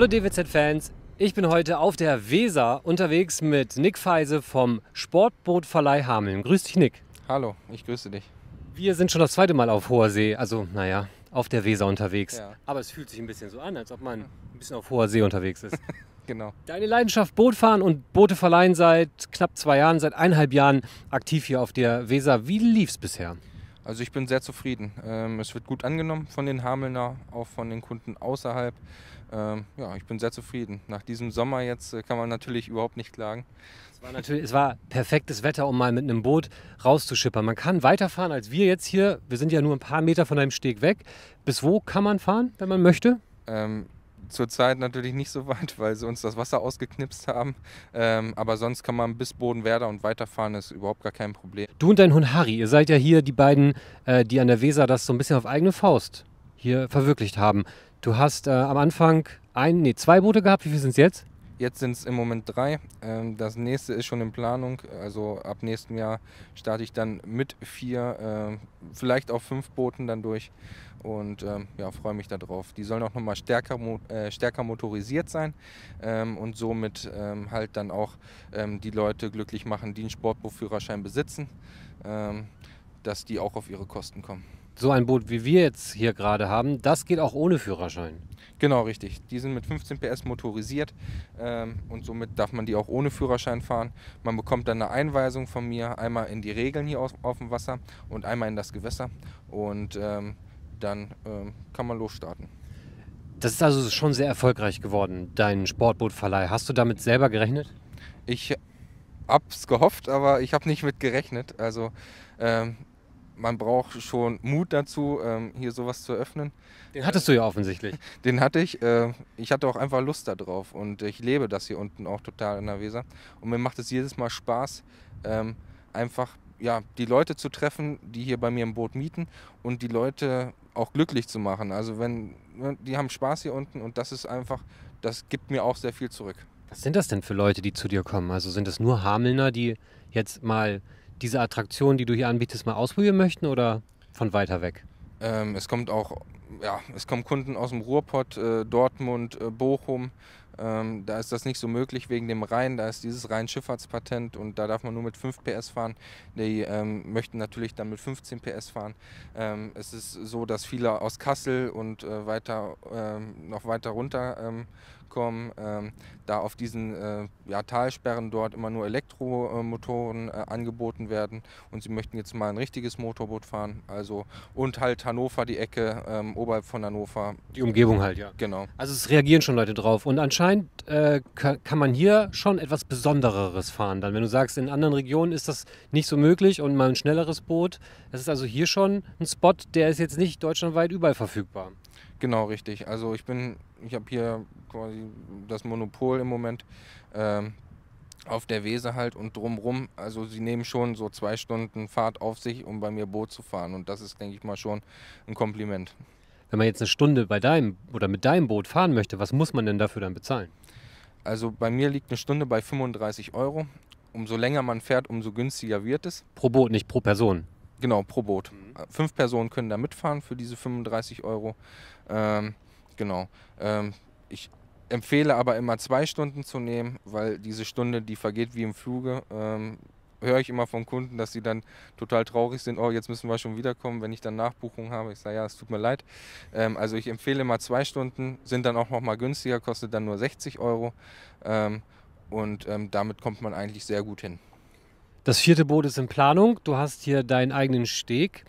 Hallo DWZ-Fans, ich bin heute auf der Weser unterwegs mit Nick Feise vom Sportbootverleih Hameln. Grüß dich, Nick. Hallo, ich grüße dich. Wir sind schon das zweite Mal auf hoher See, also naja, auf der Weser unterwegs. Ja. Aber es fühlt sich ein bisschen so an, als ob man ein bisschen auf hoher See unterwegs ist. genau. Deine Leidenschaft Bootfahren und Boote verleihen seit knapp zwei Jahren, seit eineinhalb Jahren aktiv hier auf der Weser. Wie lief es bisher? Also ich bin sehr zufrieden. Ähm, es wird gut angenommen von den Hamelner, auch von den Kunden außerhalb ähm, ja, ich bin sehr zufrieden. Nach diesem Sommer jetzt äh, kann man natürlich überhaupt nicht klagen. Es war, natürlich, es war perfektes Wetter, um mal mit einem Boot rauszuschippern. Man kann weiterfahren als wir jetzt hier. Wir sind ja nur ein paar Meter von deinem Steg weg. Bis wo kann man fahren, wenn man möchte? Ähm, zurzeit natürlich nicht so weit, weil sie uns das Wasser ausgeknipst haben. Ähm, aber sonst kann man bis Bodenwerder und weiterfahren, ist überhaupt gar kein Problem. Du und dein Hund Harry, ihr seid ja hier die beiden, äh, die an der Weser das so ein bisschen auf eigene Faust hier verwirklicht haben. Du hast äh, am Anfang ein, nee, zwei Boote gehabt. Wie viele sind es jetzt? Jetzt sind es im Moment drei. Ähm, das nächste ist schon in Planung. Also ab nächstem Jahr starte ich dann mit vier, äh, vielleicht auch fünf Booten dann durch. Und ähm, ja, freue mich darauf. Die sollen auch nochmal stärker, mo äh, stärker motorisiert sein ähm, und somit ähm, halt dann auch ähm, die Leute glücklich machen, die einen Sportbootführerschein besitzen, ähm, dass die auch auf ihre Kosten kommen so ein Boot, wie wir jetzt hier gerade haben, das geht auch ohne Führerschein. Genau, richtig. Die sind mit 15 PS motorisiert ähm, und somit darf man die auch ohne Führerschein fahren. Man bekommt dann eine Einweisung von mir, einmal in die Regeln hier auf, auf dem Wasser und einmal in das Gewässer und ähm, dann ähm, kann man losstarten. Das ist also schon sehr erfolgreich geworden, dein Sportbootverleih. Hast du damit selber gerechnet? Ich hab's gehofft, aber ich habe nicht mit gerechnet. Also ähm, man braucht schon Mut dazu, ähm, hier sowas zu öffnen. Den hattest du ja offensichtlich. Den hatte ich. Äh, ich hatte auch einfach Lust darauf und ich lebe das hier unten auch total in der Weser. Und mir macht es jedes Mal Spaß, ähm, einfach ja, die Leute zu treffen, die hier bei mir im Boot mieten und die Leute auch glücklich zu machen. Also wenn, ne, die haben Spaß hier unten und das ist einfach, das gibt mir auch sehr viel zurück. Was sind das denn für Leute, die zu dir kommen? Also sind das nur Hamelner, die jetzt mal diese Attraktion, die du hier anbietest, mal ausprobieren möchten oder von weiter weg? Ähm, es kommt auch, ja, es kommen Kunden aus dem Ruhrpott, äh, Dortmund, äh, Bochum. Ähm, da ist das nicht so möglich wegen dem Rhein. Da ist dieses Rhein-Schifffahrtspatent und da darf man nur mit 5 PS fahren. Die ähm, möchten natürlich dann mit 15 PS fahren. Ähm, es ist so, dass viele aus Kassel und äh, weiter, ähm, noch weiter runter ähm, rauskommen, ähm, da auf diesen äh, ja, Talsperren dort immer nur Elektromotoren äh, angeboten werden und sie möchten jetzt mal ein richtiges Motorboot fahren. Also und halt Hannover, die Ecke ähm, oberhalb von Hannover. Die Umgebung halt, ja. Genau. Also es reagieren schon Leute drauf und anscheinend äh, kann man hier schon etwas Besondereres fahren. Dann, wenn du sagst, in anderen Regionen ist das nicht so möglich und mal ein schnelleres Boot. Es ist also hier schon ein Spot, der ist jetzt nicht deutschlandweit überall verfügbar. Genau, richtig. Also ich bin ich habe hier quasi das Monopol im Moment ähm, auf der Weser halt und drumrum. Also sie nehmen schon so zwei Stunden Fahrt auf sich, um bei mir Boot zu fahren. Und das ist, denke ich mal, schon ein Kompliment. Wenn man jetzt eine Stunde bei deinem oder mit deinem Boot fahren möchte, was muss man denn dafür dann bezahlen? Also bei mir liegt eine Stunde bei 35 Euro. Umso länger man fährt, umso günstiger wird es. Pro Boot, nicht pro Person. Genau, pro Boot. Mhm. Fünf Personen können da mitfahren für diese 35 Euro. Ähm, Genau. Ähm, ich empfehle aber immer zwei Stunden zu nehmen, weil diese Stunde, die vergeht wie im Fluge. Ähm, höre ich immer von Kunden, dass sie dann total traurig sind, oh, jetzt müssen wir schon wiederkommen, wenn ich dann Nachbuchungen habe. Ich sage, ja, es tut mir leid. Ähm, also ich empfehle immer zwei Stunden, sind dann auch nochmal günstiger, kostet dann nur 60 Euro. Ähm, und ähm, damit kommt man eigentlich sehr gut hin. Das vierte Boot ist in Planung. Du hast hier deinen eigenen Steg.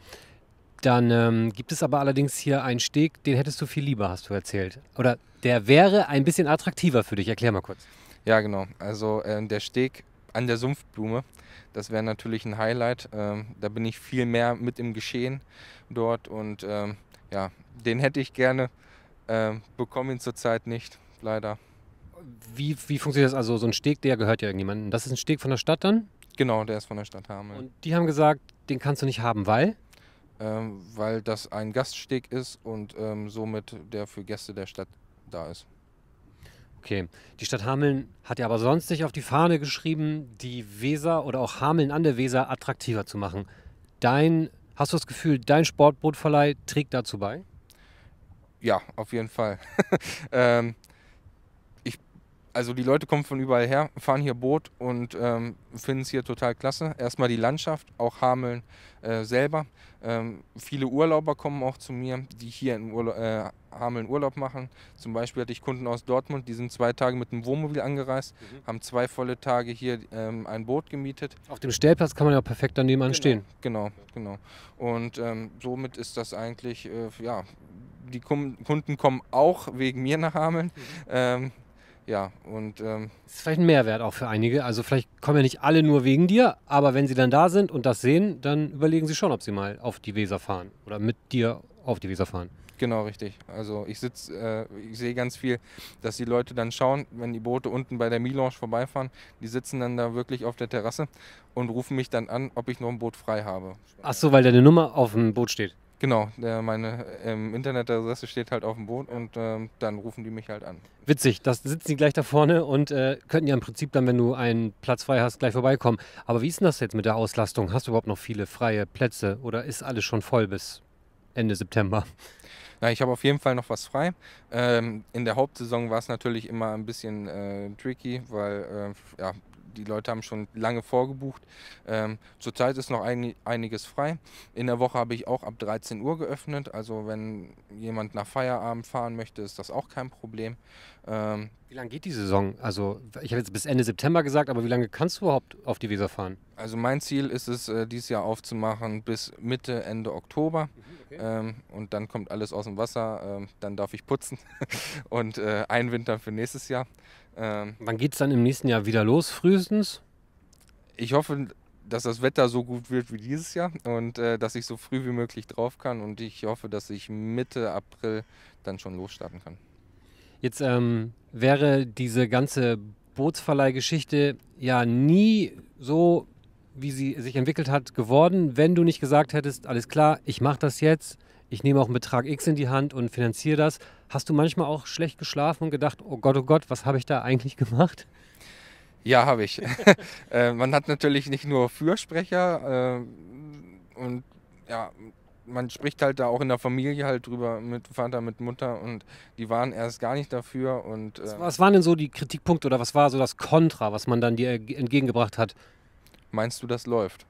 Dann ähm, gibt es aber allerdings hier einen Steg, den hättest du viel lieber, hast du erzählt. Oder der wäre ein bisschen attraktiver für dich. Erklär mal kurz. Ja, genau. Also äh, der Steg an der Sumpfblume, das wäre natürlich ein Highlight. Ähm, da bin ich viel mehr mit im Geschehen dort und ähm, ja, den hätte ich gerne, ähm, bekomme ihn zurzeit nicht, leider. Wie, wie funktioniert das? Also so ein Steg, der gehört ja irgendjemandem. Das ist ein Steg von der Stadt dann? Genau, der ist von der Stadt Hameln. Und die haben gesagt, den kannst du nicht haben, weil? ähm, weil das ein Gaststeg ist und ähm, somit der für Gäste der Stadt da ist. Okay, die Stadt Hameln hat ja aber sonst nicht auf die Fahne geschrieben, die Weser oder auch Hameln an der Weser attraktiver zu machen. Dein, hast du das Gefühl, dein Sportbootverleih trägt dazu bei? Ja, auf jeden Fall. ähm, also die Leute kommen von überall her, fahren hier Boot und ähm, finden es hier total klasse. Erstmal die Landschaft, auch Hameln äh, selber. Ähm, viele Urlauber kommen auch zu mir, die hier in Urla äh, Hameln Urlaub machen. Zum Beispiel hatte ich Kunden aus Dortmund, die sind zwei Tage mit dem Wohnmobil angereist, mhm. haben zwei volle Tage hier ähm, ein Boot gemietet. Auf dem Stellplatz kann man ja perfekt daneben genau, stehen. Genau, genau. Und ähm, somit ist das eigentlich, äh, ja, die Kunden kommen auch wegen mir nach Hameln. Mhm ähm, ja, und. Ähm, das ist vielleicht ein Mehrwert auch für einige. Also, vielleicht kommen ja nicht alle nur wegen dir, aber wenn sie dann da sind und das sehen, dann überlegen sie schon, ob sie mal auf die Weser fahren oder mit dir auf die Weser fahren. Genau, richtig. Also, ich sitze, äh, ich sehe ganz viel, dass die Leute dann schauen, wenn die Boote unten bei der Milange vorbeifahren, die sitzen dann da wirklich auf der Terrasse und rufen mich dann an, ob ich noch ein Boot frei habe. Ach so, weil deine Nummer auf dem Boot steht. Genau, der, meine ähm, Internetadresse steht halt auf dem Boot und ähm, dann rufen die mich halt an. Witzig, das sitzen die gleich da vorne und äh, könnten ja im Prinzip dann, wenn du einen Platz frei hast, gleich vorbeikommen. Aber wie ist denn das jetzt mit der Auslastung? Hast du überhaupt noch viele freie Plätze oder ist alles schon voll bis Ende September? Na, ich habe auf jeden Fall noch was frei. Ähm, in der Hauptsaison war es natürlich immer ein bisschen äh, tricky, weil äh, ja, die Leute haben schon lange vorgebucht. Ähm, zurzeit ist noch ein, einiges frei. In der Woche habe ich auch ab 13 Uhr geöffnet. Also wenn jemand nach Feierabend fahren möchte, ist das auch kein Problem. Ähm, wie lange geht die Saison? Also ich habe jetzt bis Ende September gesagt, aber wie lange kannst du überhaupt auf die Weser fahren? Also mein Ziel ist es, äh, dieses Jahr aufzumachen bis Mitte, Ende Oktober. Mhm, okay. ähm, und dann kommt alles aus dem Wasser. Ähm, dann darf ich putzen und äh, einwintern für nächstes Jahr. Ähm, Wann geht es dann im nächsten Jahr wieder los, frühestens? Ich hoffe, dass das Wetter so gut wird wie dieses Jahr und äh, dass ich so früh wie möglich drauf kann. Und ich hoffe, dass ich Mitte April dann schon losstarten kann. Jetzt ähm, wäre diese ganze Bootsverleihgeschichte ja nie so, wie sie sich entwickelt hat, geworden, wenn du nicht gesagt hättest, alles klar, ich mache das jetzt ich nehme auch einen Betrag X in die Hand und finanziere das. Hast du manchmal auch schlecht geschlafen und gedacht, oh Gott, oh Gott, was habe ich da eigentlich gemacht? Ja, habe ich. Äh, man hat natürlich nicht nur Fürsprecher äh, und ja, man spricht halt da auch in der Familie halt drüber mit Vater, mit Mutter und die waren erst gar nicht dafür und. Äh, was waren denn so die Kritikpunkte oder was war so das Kontra, was man dann dir entgegengebracht hat? Meinst du, das läuft?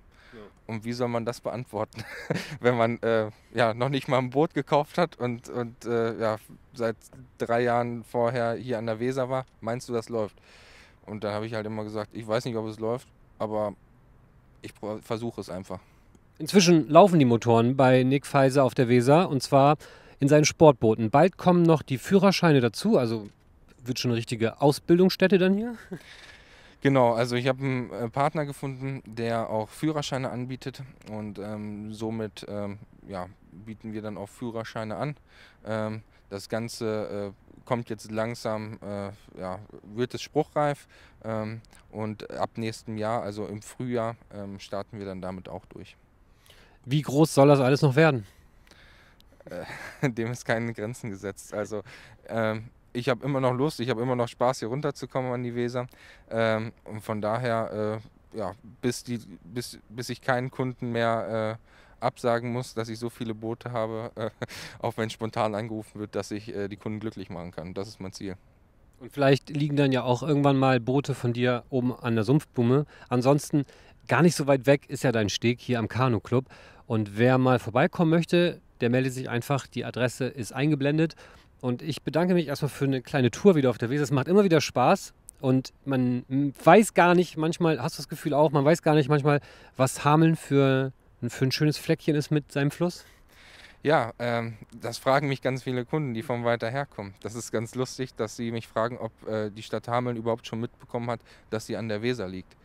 Und wie soll man das beantworten, wenn man äh, ja noch nicht mal ein Boot gekauft hat und, und äh, ja, seit drei Jahren vorher hier an der Weser war? Meinst du, das läuft? Und dann habe ich halt immer gesagt, ich weiß nicht, ob es läuft, aber ich versuche es einfach. Inzwischen laufen die Motoren bei Nick Feiser auf der Weser und zwar in seinen Sportbooten. Bald kommen noch die Führerscheine dazu, also wird schon eine richtige Ausbildungsstätte dann hier? Genau, also ich habe einen äh, Partner gefunden, der auch Führerscheine anbietet und ähm, somit ähm, ja, bieten wir dann auch Führerscheine an. Ähm, das Ganze äh, kommt jetzt langsam, äh, ja, wird es spruchreif ähm, und ab nächstem Jahr, also im Frühjahr, ähm, starten wir dann damit auch durch. Wie groß soll das alles noch werden? Äh, dem ist keine Grenzen gesetzt. Also ähm, ich habe immer noch Lust, ich habe immer noch Spaß, hier runterzukommen an die Weser. Ähm, und von daher, äh, ja, bis, die, bis, bis ich keinen Kunden mehr äh, absagen muss, dass ich so viele Boote habe, äh, auch wenn spontan angerufen wird, dass ich äh, die Kunden glücklich machen kann. Das ist mein Ziel. Und vielleicht liegen dann ja auch irgendwann mal Boote von dir oben an der Sumpfblume. Ansonsten, gar nicht so weit weg ist ja dein Steg hier am Kanu Club. Und wer mal vorbeikommen möchte, der meldet sich einfach. Die Adresse ist eingeblendet. Und ich bedanke mich erstmal für eine kleine Tour wieder auf der Weser. Es macht immer wieder Spaß und man weiß gar nicht, manchmal hast du das Gefühl auch, man weiß gar nicht manchmal, was Hameln für, für ein schönes Fleckchen ist mit seinem Fluss. Ja, ähm, das fragen mich ganz viele Kunden, die von weiter her kommen. Das ist ganz lustig, dass sie mich fragen, ob äh, die Stadt Hameln überhaupt schon mitbekommen hat, dass sie an der Weser liegt.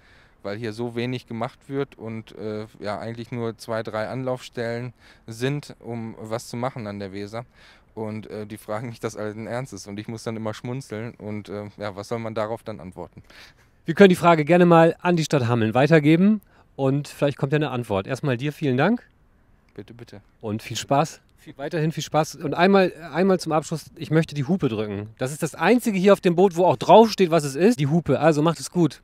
Weil hier so wenig gemacht wird und äh, ja eigentlich nur zwei, drei Anlaufstellen sind, um was zu machen an der Weser. Und äh, die fragen mich das allen Ernstes und ich muss dann immer schmunzeln. Und äh, ja, was soll man darauf dann antworten? Wir können die Frage gerne mal an die Stadt Hameln weitergeben und vielleicht kommt ja eine Antwort. Erstmal dir vielen Dank. Bitte, bitte. Und viel Spaß. Viel, weiterhin viel Spaß. Und einmal, einmal zum Abschluss, ich möchte die Hupe drücken. Das ist das Einzige hier auf dem Boot, wo auch draufsteht, was es ist. Die Hupe. Also macht es gut.